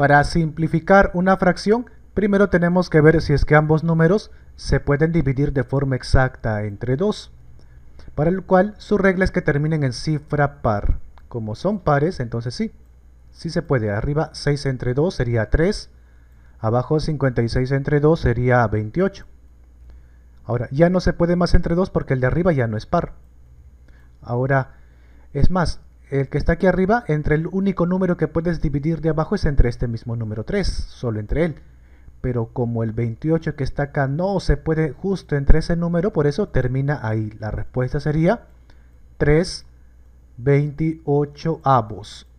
Para simplificar una fracción, primero tenemos que ver si es que ambos números se pueden dividir de forma exacta entre 2, para el cual su regla es que terminen en cifra par. Como son pares, entonces sí, sí se puede. Arriba 6 entre 2 sería 3, abajo 56 entre 2 sería 28. Ahora, ya no se puede más entre 2 porque el de arriba ya no es par. Ahora, es más, el que está aquí arriba, entre el único número que puedes dividir de abajo es entre este mismo número 3, solo entre él. Pero como el 28 que está acá no se puede justo entre ese número, por eso termina ahí. La respuesta sería 3 28 avos.